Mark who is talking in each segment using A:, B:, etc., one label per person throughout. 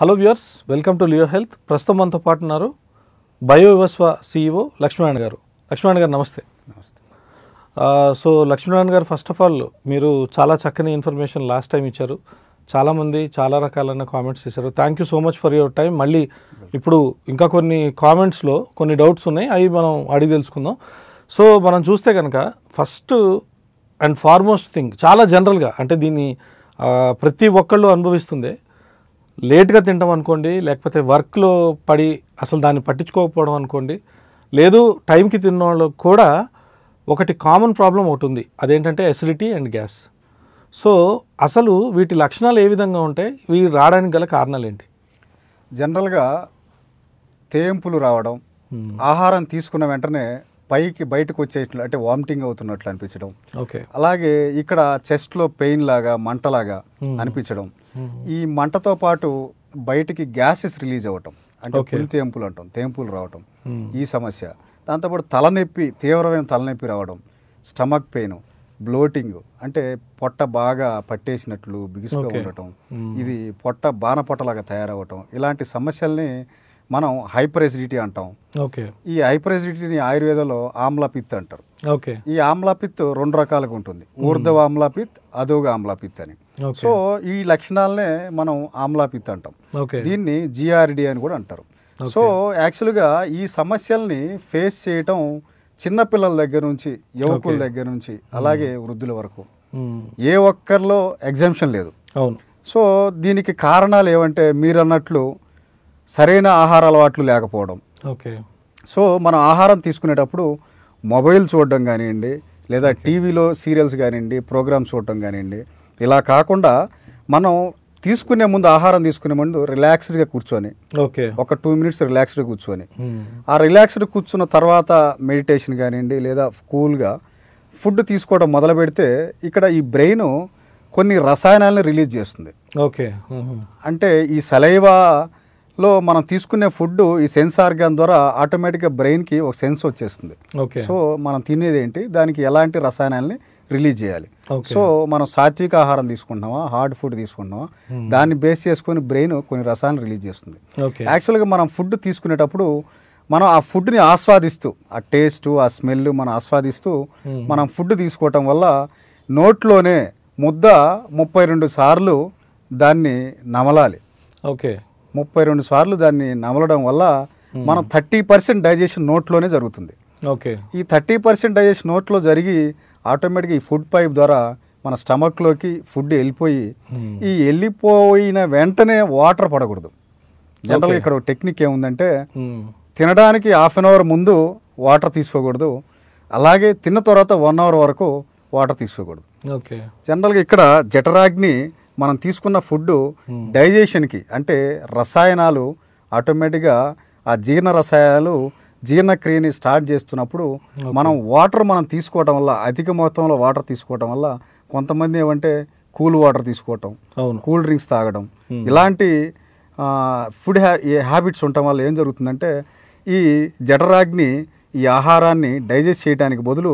A: Hello viewers welcome to Leo Health ప్రస్తుతం మనతో పాటు ఉన్నారు బయోవివస్వ సిఇఓ లక్ష్మీనారాయణ గారు లక్ష్మీనారాయణ గారు నమస్తే నమస్తే సో లక్ష్మీనారాయణ గారు ఫస్ట్ ఆఫ్ ఆల్ మీరు చాలా చక్కని ఇన్ఫర్మేషన్ లాస్ట్ టైం ఇచ్చారు చాలామంది చాలా రకాలైన కామెంట్స్ ఇచ్చారు thank you so much for your time మళ్ళీ ఇప్పుడు ఇంకా కొన్ని కామెంట్స్లో కొన్ని డౌట్స్ ఉన్నాయి అవి మనం అడిగి తెలుసుకుందాం సో మనం చూస్తే కనుక ఫస్ట్ అండ్ ఫార్మోస్ట్ థింగ్ చాలా జనరల్గా అంటే దీన్ని ప్రతి ఒక్కళ్ళు అనుభవిస్తుంది లేట్గా తింటాం అనుకోండి లేకపోతే వర్క్లో పడి అసలు దాన్ని పట్టించుకోకపోవడం అనుకోండి లేదు టైంకి తిన్న వాళ్ళు కూడా ఒకటి కామన్ ప్రాబ్లం ఒకటి ఉంది అదేంటంటే అసిడిటీ అండ్ గ్యాస్ సో అసలు వీటి లక్షణాలు ఏ విధంగా ఉంటాయి వీటి రావడానికి గల కారణాలు ఏంటి జనరల్గా తేంపులు రావడం ఆహారం తీసుకున్న
B: వెంటనే పైకి బయటకు వచ్చేసినట్లు అంటే వామిటింగ్ అవుతున్నట్లు అనిపించడం ఓకే అలాగే ఇక్కడ చెస్ట్లో పెయిన్ లాగా మంటలాగా అనిపించడం ఈ మంటతో పాటు బయటికి గ్యాసెస్ రిలీజ్ అవ్వటం అంటే పులి తేంపులు అంటాం తేంపులు రావటం ఈ సమస్య దాంతోపాటు తలనొప్పి తీవ్రమైన తలనొప్పి రావడం స్టమక్ పెయిన్ బ్లోటింగ్ అంటే పొట్ట బాగా పట్టేసినట్లు బిగుసుగా ఉండటం ఇది పొట్ట బాణపొట్టలాగా తయారవటం ఇలాంటి సమస్యల్ని మనం హైపర్ ఎసిడిటీ అంటాం ఓకే ఈ హైపర్ ఎసిడిటీని ఆయుర్వేదంలో ఆమ్లపిత్ అంటారు ఓకే ఈ ఆమ్లపిత్ రెండు రకాలుగా ఉంటుంది ఊర్ధవ ఆమ్లపిత్ ఆమ్లా ఆమ్లపిత్ అని సో ఈ లక్షణాలనే మనం ఆమ్లాపిత్ అంటాం దీన్ని జిఆర్డి అని కూడా అంటారు సో యాక్చువల్గా ఈ సమస్యల్ని ఫేస్ చేయటం చిన్నపిల్లల దగ్గర నుంచి యువకుల దగ్గర నుంచి అలాగే వృద్ధుల వరకు ఏ ఒక్కరిలో ఎగ్జామ్షన్ లేదు అవును సో దీనికి కారణాలు ఏమంటే మీరు అన్నట్లు సరైన ఆహార అలవాట్లు లేకపోవడం ఓకే సో మనం ఆహారం తీసుకునేటప్పుడు మొబైల్ చూడడం కానివ్వండి లేదా టీవీలో సీరియల్స్ కానివ్వండి ప్రోగ్రామ్స్ చూడటం కానివ్వండి ఇలా కాకుండా మనం తీసుకునే ముందు ఆహారం తీసుకునే ముందు రిలాక్స్డ్గా కూర్చొని ఓకే ఒక టూ మినిట్స్ రిలాక్స్డ్గా కూర్చొని ఆ రిలాక్స్డ్ కూర్చున్న తర్వాత మెడిటేషన్ కానివ్వండి లేదా కూల్గా ఫుడ్ తీసుకోవడం మొదలు పెడితే ఇక్కడ ఈ బ్రెయిన్ కొన్ని రసాయనాలను రిలీజ్ చేస్తుంది ఓకే అంటే ఈ సలైవా లో మనం తీసుకునే ఫుడ్ ఈ సెన్స్ ఆర్గాన్ ద్వారా ఆటోమేటిక్గా బ్రెయిన్కి ఒక సెన్స్ వచ్చేస్తుంది ఓకే సో మనం తినేది ఏంటి దానికి ఎలాంటి రసాయనాలని రిలీజ్ చేయాలి సో మనం సాత్విక ఆహారం తీసుకుంటున్నామా హార్డ్ ఫుడ్ తీసుకుంటున్నామా దాన్ని బేస్ చేసుకొని బ్రెయిన్ కొన్ని రసాయనాలు రిలీజ్ చేస్తుంది యాక్చువల్గా మనం ఫుడ్ తీసుకునేటప్పుడు మనం ఆ ఫుడ్ని ఆస్వాదిస్తూ ఆ టేస్ట్ ఆ స్మెల్ మనం ఆస్వాదిస్తూ మనం ఫుడ్ తీసుకోవటం వల్ల నోట్లోనే ముద్ద ముప్పై రెండు సార్లు దాన్ని నమలాలి ఓకే ముప్పై రెండు సార్లు దాన్ని నమలడం వల్ల hmm. మనం థర్టీ పర్సెంట్ డైజెషన్ నోట్లోనే జరుగుతుంది ఓకే ఈ థర్టీ పర్సెంట్ డైజెషన్ నోట్లో జరిగి ఆటోమేటిక్గా ఈ ఫుడ్ పైప్ ద్వారా మన స్టమక్లోకి ఫుడ్ వెళ్ళిపోయి hmm. ఈ వెళ్ళిపోయిన వెంటనే వాటర్ పడకూడదు జనరల్గా ఇక్కడ టెక్నిక్ ఏముందంటే hmm. తినడానికి హాఫ్ అన్ అవర్ ముందు వాటర్ తీసుకోకూడదు అలాగే తిన్న తర్వాత వన్ అవర్ వరకు వాటర్ తీసుకోకూడదు ఓకే జనరల్గా ఇక్కడ జఠరాగ్ని మనం తీసుకున్న ఫుడ్ డైజెషన్కి అంటే రసాయనాలు ఆటోమేటిక్గా ఆ జీర్ణ రసాయనాలు జీర్ణక్రియని స్టార్ట్ చేస్తున్నప్పుడు మనం వాటర్ మనం తీసుకోవటం వల్ల అధిక మొత్తంలో వాటర్ తీసుకోవటం వల్ల కొంతమంది ఏమంటే కూల్ వాటర్ తీసుకోవటం కూల్ డ్రింక్స్ తాగడం ఇలాంటి ఫుడ్ హ్యాబిట్స్ ఉండటం వల్ల ఏం జరుగుతుందంటే ఈ జఠరాగ్ని ఈ ఆహారాన్ని డైజెస్ట్ చేయడానికి బదులు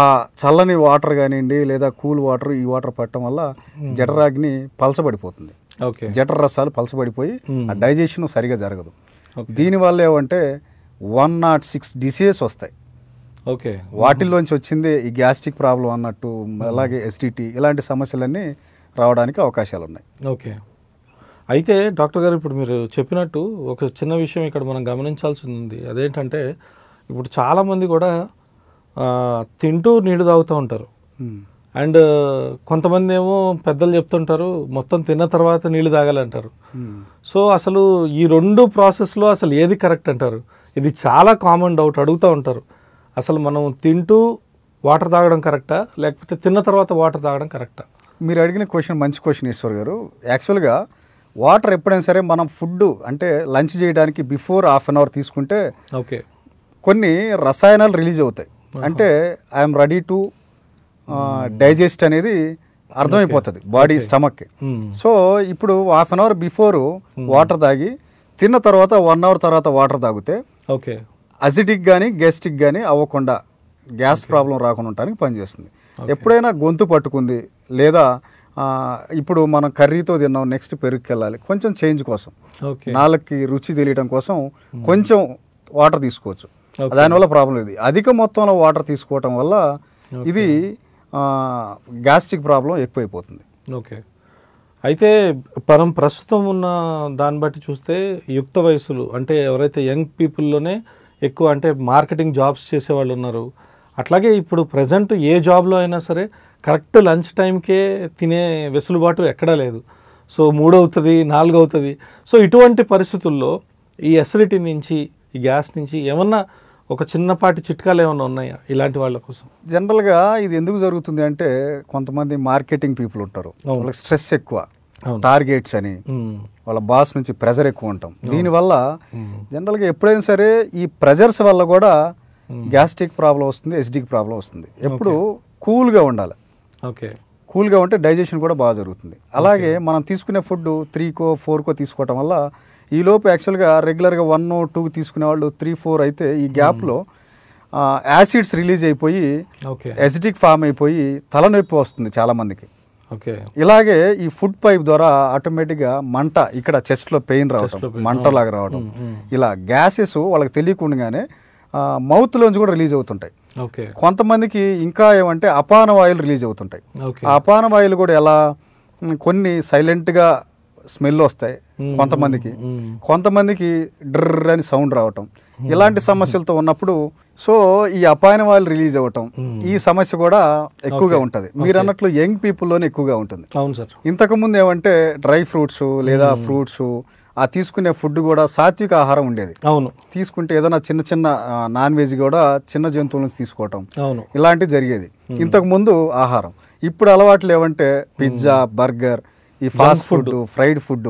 B: ఆ చల్లని వాటర్ కానివ్వండి లేదా కూల్ వాటర్ ఈ వాటర్ పట్టడం వల్ల జఠరాగ్ని పలసబడిపోతుంది జఠర రసాలు పలసబడిపోయి ఆ డైజెషన్ సరిగా జరగదు దీనివల్ల ఏమంటే వన్ నాట్ సిక్స్ డిసీజెస్ వస్తాయి
A: ఓకే వాటిల్లోంచి
B: వచ్చింది ఈ గ్యాస్ట్రిక్ ప్రాబ్లం అన్నట్టు అలాగే ఎస్డిటీ ఇలాంటి సమస్యలన్నీ రావడానికి అవకాశాలు ఉన్నాయి
A: ఓకే అయితే డాక్టర్ గారు ఇప్పుడు మీరు చెప్పినట్టు ఒక చిన్న విషయం ఇక్కడ మనం గమనించాల్సి ఉంది అదేంటంటే ఇప్పుడు చాలామంది కూడా తింటూ నీళ్లు తాగుతూ ఉంటారు అండ్ కొంతమంది ఏమో పెద్దలు చెప్తుంటారు మొత్తం తిన్న తర్వాత నీళ్లు తాగాలంటారు సో అసలు ఈ రెండు ప్రాసెస్లో అసలు ఏది కరెక్ట్ అంటారు ఇది చాలా కామన్ డౌట్ అడుగుతూ ఉంటారు అసలు మనం తింటూ వాటర్ తాగడం కరెక్టా లేకపోతే తిన్న తర్వాత వాటర్ తాగడం కరెక్టా
B: మీరు అడిగిన క్వశ్చన్ మంచి క్వశ్చన్ ఈశ్వర్ గారు
A: యాక్చువల్గా వాటర్ ఎప్పుడైనా
B: సరే మనం ఫుడ్ అంటే లంచ్ చేయడానికి బిఫోర్ హాఫ్ అన్ అవర్ తీసుకుంటే ఓకే కొన్ని రసాయనాలు రిలీజ్ అవుతాయి అంటే ఐఎమ్ రెడీ టు డైజెస్ట్ అనేది అర్థమైపోతుంది బాడీ స్టమక్ hmm. సో ఇప్పుడు half an hour before hmm. Water తాగి తిన్న తర్వాత వన్ అవర్ తర్వాత వాటర్ తాగితే ఓకే అసిడిక్ కానీ గ్యాస్ట్రిక్ కానీ అవ్వకుండా గ్యాస్ ప్రాబ్లం రాకుండా ఉండటానికి పనిచేస్తుంది ఎప్పుడైనా గొంతు పట్టుకుంది లేదా ఇప్పుడు మనం కర్రీతో తిన్నాం నెక్స్ట్ పెరుగుకి వెళ్ళాలి కొంచెం చేంజ్ కోసం నాలుగుకి రుచి తెలియడం కోసం hmm. కొంచెం వాటర్ తీసుకోవచ్చు దానివల్ల ప్రాబ్లం ఇది అధిక మొత్తంలో వాటర్ తీసుకోవటం వల్ల ఇది
A: గ్యాస్ట్రిక్ ప్రాబ్లం ఎక్కువైపోతుంది ఓకే అయితే పరం ప్రస్తుతం ఉన్న దాన్ని బట్టి చూస్తే యుక్త వయసులు అంటే ఎవరైతే యంగ్ పీపుల్లోనే ఎక్కువ అంటే మార్కెటింగ్ జాబ్స్ చేసేవాళ్ళు ఉన్నారు అట్లాగే ఇప్పుడు ప్రజెంట్ ఏ జాబ్లో అయినా సరే కరెక్ట్ లంచ్ టైంకే తినే వెసులుబాటు ఎక్కడా లేదు సో మూడవుతుంది నాలుగవుతుంది సో ఇటువంటి పరిస్థితుల్లో ఈ అసిడిటీ నుంచి ఈ గ్యాస్ నుంచి ఏమన్నా ఒక చిన్నపాటి చిట్కాలు ఏమైనా ఉన్నాయా ఇలాంటి వాళ్ళ కోసం
B: జనరల్గా ఇది ఎందుకు జరుగుతుంది అంటే కొంతమంది మార్కెటింగ్ పీపుల్ ఉంటారు వాళ్ళకి స్ట్రెస్ ఎక్కువ టార్గెట్స్ అని వాళ్ళ బాస్ నుంచి ప్రెజర్ ఎక్కువ ఉంటాం దీనివల్ల జనరల్గా ఎప్పుడైనా సరే ఈ ప్రెజర్స్ వల్ల కూడా గ్యాస్ట్రిక్ ప్రాబ్లం వస్తుంది ఎస్డిక్ ప్రాబ్లం వస్తుంది ఎప్పుడు కూల్గా ఉండాలి ఓకే కూల్గా ఉంటే డైజెషన్ కూడా బాగా జరుగుతుంది అలాగే మనం తీసుకునే ఫుడ్ త్రీకో ఫోర్కో తీసుకోవటం వల్ల ఈలోపు యాక్చువల్గా రెగ్యులర్గా వన్ టూ తీసుకునే వాళ్ళు త్రీ ఫోర్ అయితే ఈ గ్యాప్లో యాసిడ్స్ రిలీజ్ అయిపోయి ఎసిడిక్ ఫామ్ అయిపోయి తలనొప్పి వస్తుంది చాలామందికి ఓకే ఇలాగే ఈ ఫుడ్ పైప్ ద్వారా ఆటోమేటిక్గా మంట ఇక్కడ చెస్ట్లో పెయిన్ రావడం మంటలాగా రావడం ఇలా గ్యాసెస్ వాళ్ళకి తెలియకుండానే మౌత్లోంచి కూడా రిలీజ్ అవుతుంటాయి ఓకే కొంతమందికి ఇంకా ఏమంటే అపాన వాయులు రిలీజ్ అవుతుంటాయి అపాన వాయులు కూడా ఎలా కొన్ని సైలెంట్గా స్మెల్ వస్తాయి కొంతమందికి కొంతమందికి డ్రర్ అని సౌండ్ రావటం ఇలాంటి సమస్యలతో ఉన్నప్పుడు సో ఈ అపాయన వాళ్ళు రిలీజ్ అవ్వటం ఈ సమస్య కూడా ఎక్కువగా ఉంటుంది మీరు అన్నట్లు యంగ్ పీపుల్లోనే ఎక్కువగా ఉంటుంది ఇంతకు ముందు ఇంతకుముందు ఏమంటే డ్రై ఫ్రూట్స్ లేదా ఫ్రూట్స్ ఆ తీసుకునే ఫుడ్ కూడా సాత్విక ఆహారం ఉండేది అవును తీసుకుంటే ఏదైనా చిన్న చిన్న నాన్ వెజ్ కూడా చిన్న జంతువుల నుంచి తీసుకోవటం అవును ఇలాంటివి జరిగేది ఇంతకుముందు ఆహారం ఇప్పుడు అలవాట్లు ఏమంటే పిజ్జా బర్గర్ ఈ ఫాస్ట్ ఫుడ్ ఫ్రైడ్ ఫుడ్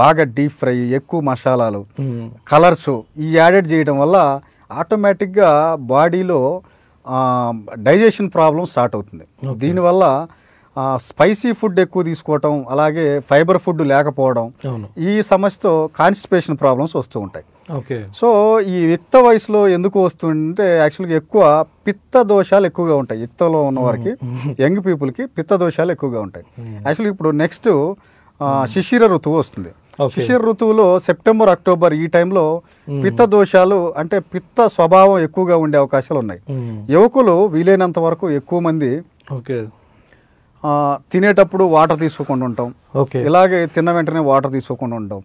B: బాగా డీప్ ఫ్రై ఎక్కువ మసాలాలు కలర్స్ hmm. ఈ యాడెడ్ చేయడం వల్ల ఆటోమేటిక్గా బాడీలో డైజెషన్ ప్రాబ్లం స్టార్ట్ అవుతుంది దీనివల్ల స్పైసీ ఫుడ్ ఎక్కువ తీసుకోవటం అలాగే ఫైబర్ ఫుడ్ లేకపోవడం ఈ సమస్యతో కాన్స్టిపేషన్ ప్రాబ్లమ్స్ వస్తూ ఉంటాయి ఓకే సో ఈ యుక్త వయసులో ఎందుకు వస్తుంటే యాక్చువల్గా ఎక్కువ పిత్త దోషాలు ఎక్కువగా ఉంటాయి యుక్తలో ఉన్నవారికి యంగ్ పీపుల్కి పిత్త దోషాలు ఎక్కువగా ఉంటాయి యాక్చువల్గా ఇప్పుడు నెక్స్ట్ శిశిర ఋతువు వస్తుంది శిశిర ఋతువులో సెప్టెంబర్ అక్టోబర్ ఈ టైంలో పిత్త దోషాలు అంటే పిత్త స్వభావం ఎక్కువగా ఉండే అవకాశాలు ఉన్నాయి యువకులు వీలైనంత వరకు ఎక్కువ మంది ఓకే తినేటప్పుడు వాటర్ తీసుకోకుండా ఉంటాం ఓకే ఇలాగే తిన్న వెంటనే వాటర్ తీసుకోకుండా ఉంటాం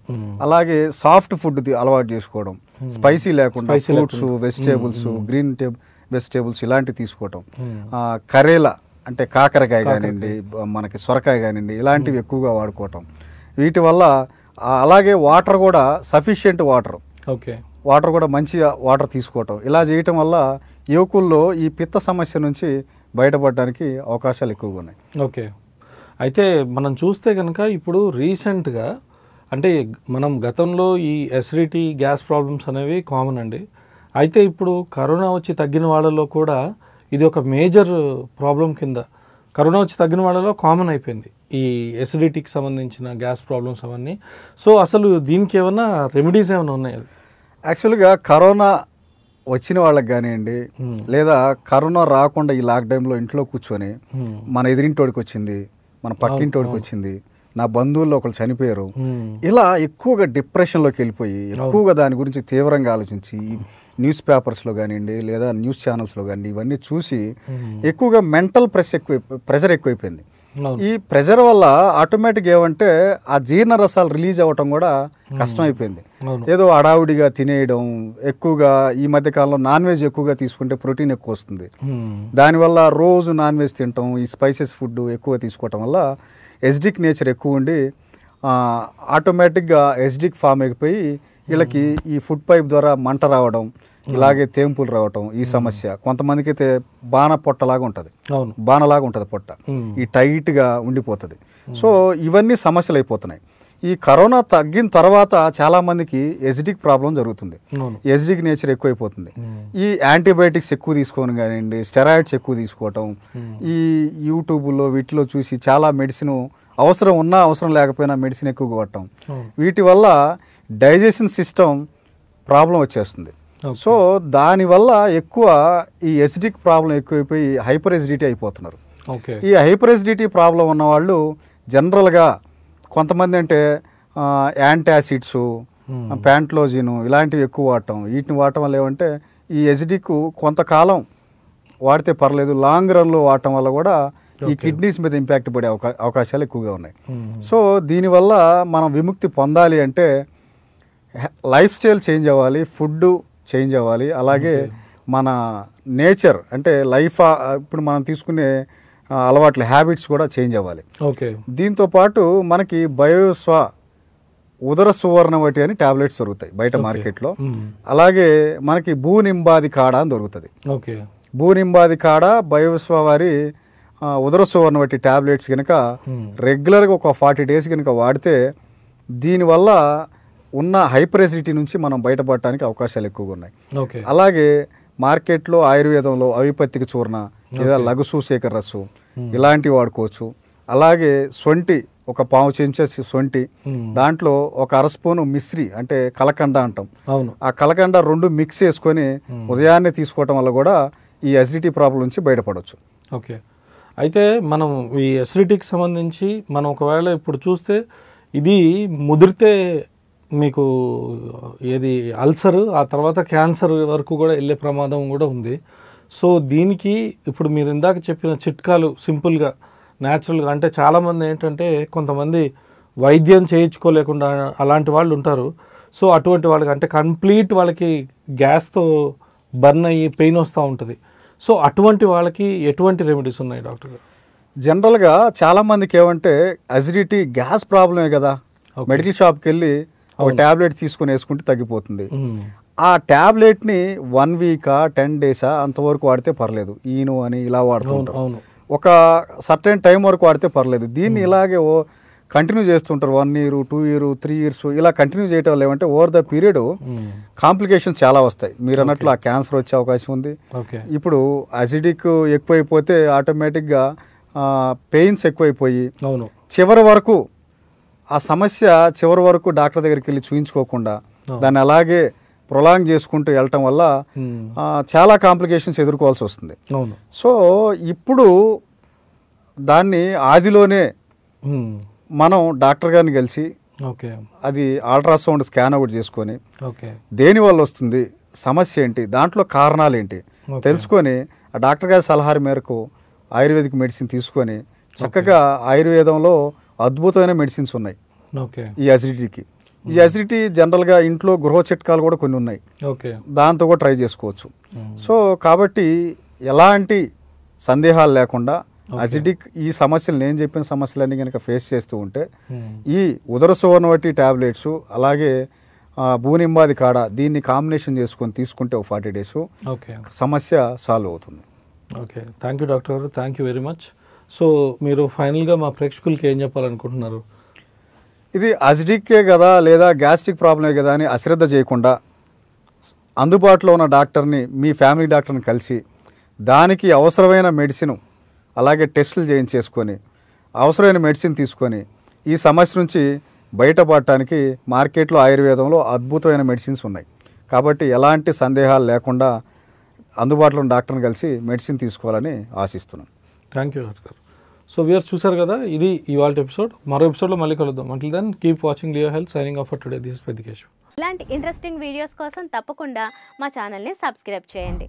B: అలాగే సాఫ్ట్ ఫుడ్ అలవాటు చేసుకోవడం స్పైసీ లేకుండా ఫ్రూట్స్ వెజిటేబుల్స్ గ్రీన్ వెజిటేబుల్స్ ఇలాంటివి తీసుకోవటం కరేలా అంటే కాకరకాయ కానివ్వండి మనకి సొరకాయ కానివ్వండి ఇలాంటివి ఎక్కువగా వాడుకోవటం వీటి వల్ల అలాగే వాటర్ కూడా సఫిషియెంట్ వాటర్ ఓకే వాటర్ కూడా మంచిగా వాటర్ తీసుకోవటం ఇలా చేయటం వల్ల యువకుల్లో ఈ పిత్త సమస్య నుంచి బయటపడడానికి అవకాశాలు ఎక్కువగా ఉన్నాయి
A: ఓకే అయితే మనం చూస్తే కనుక ఇప్పుడు రీసెంట్గా అంటే మనం గతంలో ఈ ఎసిడిటీ గ్యాస్ ప్రాబ్లమ్స్ అనేవి కామన్ అండి అయితే ఇప్పుడు కరోనా వచ్చి తగ్గిన వాళ్ళలో కూడా ఇది ఒక మేజర్ ప్రాబ్లం కింద కరోనా వచ్చి తగ్గిన వాళ్ళలో కామన్ అయిపోయింది ఈ ఎసిడిటీకి సంబంధించిన గ్యాస్ ప్రాబ్లమ్స్ అవన్నీ సో అసలు దీనికి ఏమైనా రెమెడీస్ ఏమైనా ఉన్నాయా యాక్చువల్గా కరోనా వచ్చిన వాళ్ళకి
B: కానివ్వండి లేదా కరోనా రాకుండా ఈ లాక్డౌన్లో ఇంట్లో కూర్చొని మన ఎదిరింటోడికి వచ్చింది మన పక్కింటోడికి వచ్చింది నా బంధువుల్లో ఒకళ్ళు చనిపోయారు ఇలా ఎక్కువగా డిప్రెషన్లోకి వెళ్ళిపోయి ఎక్కువగా దాని గురించి తీవ్రంగా ఆలోచించి న్యూస్ పేపర్స్లో కానివ్వండి లేదా న్యూస్ ఛానల్స్లో కానివ్వండి ఇవన్నీ చూసి ఎక్కువగా మెంటల్ ప్రెస్ ఎక్కువ ప్రెషర్ ఎక్కువైపోయింది ఈ ప్రెజర్ వల్ల ఆటోమేటిక్ ఏమంటే ఆ జీర్ణ రసాలు రిలీజ్ అవ్వటం కూడా కష్టం అయిపోయింది ఏదో అడావుడిగా తినేయడం ఎక్కువగా ఈ మధ్య కాలంలో నాన్ వెజ్ ఎక్కువగా తీసుకుంటే ప్రోటీన్ ఎక్కువ వస్తుంది దానివల్ల రోజు నాన్ వెజ్ తినటం ఈ స్పైసెస్ ఫుడ్ ఎక్కువ తీసుకోవటం వల్ల ఎస్డిక్ నేచర్ ఎక్కువ ఉండి ఆటోమేటిక్గా ఎస్డిక్ ఫామ్ అయిపోయి వీళ్ళకి ఈ ఫుడ్ పైప్ ద్వారా మంట రావడం ఇలాగే తేంపులు రావటం ఈ సమస్య కొంతమందికి అయితే బాణ పొట్టలాగా ఉంటుంది బాణలాగా ఉంటుంది పొట్ట ఈ టైట్గా ఉండిపోతుంది సో ఇవన్నీ సమస్యలు అయిపోతున్నాయి ఈ కరోనా తగ్గిన తర్వాత చాలామందికి ఎసిడిక్ ప్రాబ్లం జరుగుతుంది ఎసిడిక్ నేచర్ ఎక్కువైపోతుంది ఈ యాంటీబయాటిక్స్ ఎక్కువ తీసుకోవడం కానివ్వండి స్టెరాయిడ్స్ ఎక్కువ తీసుకోవటం ఈ యూట్యూబ్లో వీటిలో చూసి చాలా మెడిసిన్ అవసరం ఉన్నా అవసరం లేకపోయినా మెడిసిన్ ఎక్కువ కొట్టడం వీటి వల్ల డైజెషన్ సిస్టమ్ ప్రాబ్లం వచ్చేస్తుంది సో దానివల్ల ఎక్కువ ఈ ఎసిడిక్ ప్రాబ్లం ఎక్కువైపోయి హైపర్ ఎసిడిటీ అయిపోతున్నారు ఈ హైపర్ ఎసిడిటీ ప్రాబ్లం ఉన్నవాళ్ళు జనరల్గా కొంతమంది అంటే యాంటాసిడ్స్ ప్యాంట్లోజిను hmm. ఇలాంటివి ఎక్కువ వాడటం వీటిని వాడటం వల్ల ఏమంటే ఈ ఎసిడిక్ కొంతకాలం వాడితే పర్లేదు లాంగ్ రన్లో వాడటం వల్ల కూడా ఈ కిడ్నీస్ మీద ఇంపాక్ట్ పడే అవకాశాలు ఎక్కువగా ఉన్నాయి hmm. సో దీనివల్ల మనం విముక్తి పొందాలి అంటే లైఫ్ స్టైల్ చేంజ్ అవ్వాలి ఫుడ్డు చేంజ్ అవ్వాలి అలాగే మన నేచర్ అంటే లైఫ్ ఇప్పుడు మనం తీసుకునే అలవాట్లు హ్యాబిట్స్ కూడా చేంజ్ అవ్వాలి ఓకే దీంతో పాటు మనకి బయోస్వ ఉదర సువర్ణ వటి అని టాబ్లెట్స్ దొరుకుతాయి బయట మార్కెట్లో అలాగే మనకి భూనింబాది కాడ అని దొరుకుతుంది ఓకే భూనింబాది కాడ బయోస్వ వారి ఉదర సువర్ణ వటి టాబ్లెట్స్ కనుక రెగ్యులర్గా ఒక ఫార్టీ డేస్ కనుక వాడితే దీనివల్ల ఉన్న హైపర్ ఎసిడిటీ నుంచి మనం బయటపడటానికి అవకాశాలు ఎక్కువగా ఉన్నాయి అలాగే మార్కెట్లో ఆయుర్వేదంలో అవిపత్తికి చూర్ణ లేదా లఘుసు శేఖర్ ఇలాంటివి వాడుకోవచ్చు అలాగే సొంటి ఒక పావు చెంచా సొంటి దాంట్లో ఒక అర స్పూను మిశ్రి అంటే కలకండ అంటాం అవును ఆ కలకండ రెండు మిక్స్ చేసుకొని ఉదయాన్నే తీసుకోవటం వల్ల కూడా ఈ అసిడిటీ ప్రాబ్లం నుంచి బయటపడవచ్చు
A: ఓకే అయితే మనం ఈ అసిడిటీకి సంబంధించి మనం ఒకవేళ ఇప్పుడు చూస్తే ఇది ముదిరితే మీకు ఏది అల్సర్ ఆ తర్వాత క్యాన్సర్ వరకు కూడా వెళ్ళే ప్రమాదం కూడా ఉంది సో దీనికి ఇప్పుడు మీరు ఇందాక చెప్పిన చిట్కాలు సింపుల్గా న్యాచురల్గా అంటే చాలామంది ఏంటంటే కొంతమంది వైద్యం చేయించుకోలేకుండా అలాంటి వాళ్ళు ఉంటారు సో అటువంటి వాళ్ళకి అంటే కంప్లీట్ వాళ్ళకి గ్యాస్తో బర్న్ అయ్యి పెయిన్ వస్తూ ఉంటుంది సో అటువంటి వాళ్ళకి ఎటువంటి రెమెడీస్ ఉన్నాయి డాక్టర్ జనరల్గా
B: చాలామందికి ఏమంటే అసిడిటీ గ్యాస్ ప్రాబ్లమే కదా మెడికల్ షాప్కి వెళ్ళి ఒక ట్యాబ్లెట్ తీసుకుని వేసుకుంటే తగ్గిపోతుంది ఆ ట్యాబ్లెట్ని వన్ వీకా టెన్ డేసా అంతవరకు వాడితే పర్లేదు ఈను అని ఇలా వాడుతుంటాం ఒక సర్టెన్ టైం వరకు వాడితే పర్లేదు దీన్ని ఇలాగే కంటిన్యూ చేస్తుంటారు one year two year three years ఇలా కంటిన్యూ చేయటం వల్ల ఏమంటే ఓవర్ ద పీరియడ్ కాంప్లికేషన్స్ చాలా వస్తాయి మీరు అన్నట్లు ఆ క్యాన్సర్ వచ్చే అవకాశం ఉంది ఇప్పుడు అసిడిక్ ఎక్కువైపోతే ఆటోమేటిక్గా పెయిన్స్ ఎక్కువైపోయి చివరి వరకు ఆ సమస్య చివరి వరకు డాక్టర్ దగ్గరికి వెళ్ళి చూయించుకోకుండా దాన్ని అలాగే ప్రొలాంగ్ చేసుకుంటూ వెళ్ళటం వల్ల చాలా కాంప్లికేషన్స్ ఎదుర్కోవాల్సి వస్తుంది సో ఇప్పుడు దాన్ని ఆదిలోనే మనం డాక్టర్ గారిని కలిసి ఓకే అది అల్ట్రాసౌండ్ స్కాన్ ఒకటి చేసుకొని ఓకే దేని వల్ల వస్తుంది సమస్య ఏంటి దాంట్లో కారణాలు ఏంటి తెలుసుకొని ఆ డాక్టర్ గారి సలహా మేరకు ఆయుర్వేదిక్ మెడిసిన్ తీసుకొని చక్కగా ఆయుర్వేదంలో అద్భుతమైన మెడిసిన్స్ ఉన్నాయి ఓకే ఈ అసిడిటీకి ఈ అసిడిటీ జనరల్గా ఇంట్లో గృహ చిట్కాలు కూడా కొన్ని ఉన్నాయి ఓకే దాంతో కూడా ట్రై చేసుకోవచ్చు సో కాబట్టి ఎలాంటి సందేహాలు లేకుండా అసిడిక్ ఈ సమస్యలు నేను చెప్పిన సమస్యలన్నీ కనుక ఫేస్ చేస్తూ ఉంటే ఈ ఉదర సువర్ణవటి ట్యాబ్లెట్స్ అలాగే భూనింబాది కాడ దీన్ని కాంబినేషన్ చేసుకొని తీసుకుంటే ఒక ఫార్టీ డేస్ సమస్య సాల్వ్ అవుతుంది
A: ఓకే థ్యాంక్ యూ డాక్టర్ గారు thank you very much so మీరు ఫైనల్గా మా ప్రేక్షకులకి ఏం చెప్పాలనుకుంటున్నారు
B: ఇది అజిడిక్కే కదా లేదా గ్యాస్ట్రిక్ ప్రాబ్లమే కదా అని అశ్రద్ధ చేయకుండా అందుబాటులో ఉన్న డాక్టర్ని మీ ఫ్యామిలీ డాక్టర్ని కలిసి దానికి అవసరమైన మెడిసిన్ అలాగే టెస్టులు చేయించేసుకొని అవసరమైన మెడిసిన్ తీసుకొని ఈ సమస్య నుంచి బయటపడటానికి మార్కెట్లో ఆయుర్వేదంలో అద్భుతమైన మెడిసిన్స్ ఉన్నాయి కాబట్టి ఎలాంటి సందేహాలు లేకుండా అందుబాటులో ఉన్న డాక్టర్ని కలిసి మెడిసిన్ తీసుకోవాలని ఆశిస్తున్నాను
A: thank you doctor so viewers చూసారు కదా ఇది ఇవాళ ఎపిసోడ్ మరో ఎపిసోడ్లో మళ్ళీ కలుద్దాం until then keep watching Leo Health signing off today this పెద్దికేశ్
B: ఇలాంటి ఇంట్రెస్టింగ్ వీడియోస్ కోసం తప్పకుండా మా ఛానల్ని సబ్స్క్రైబ్ చేయండి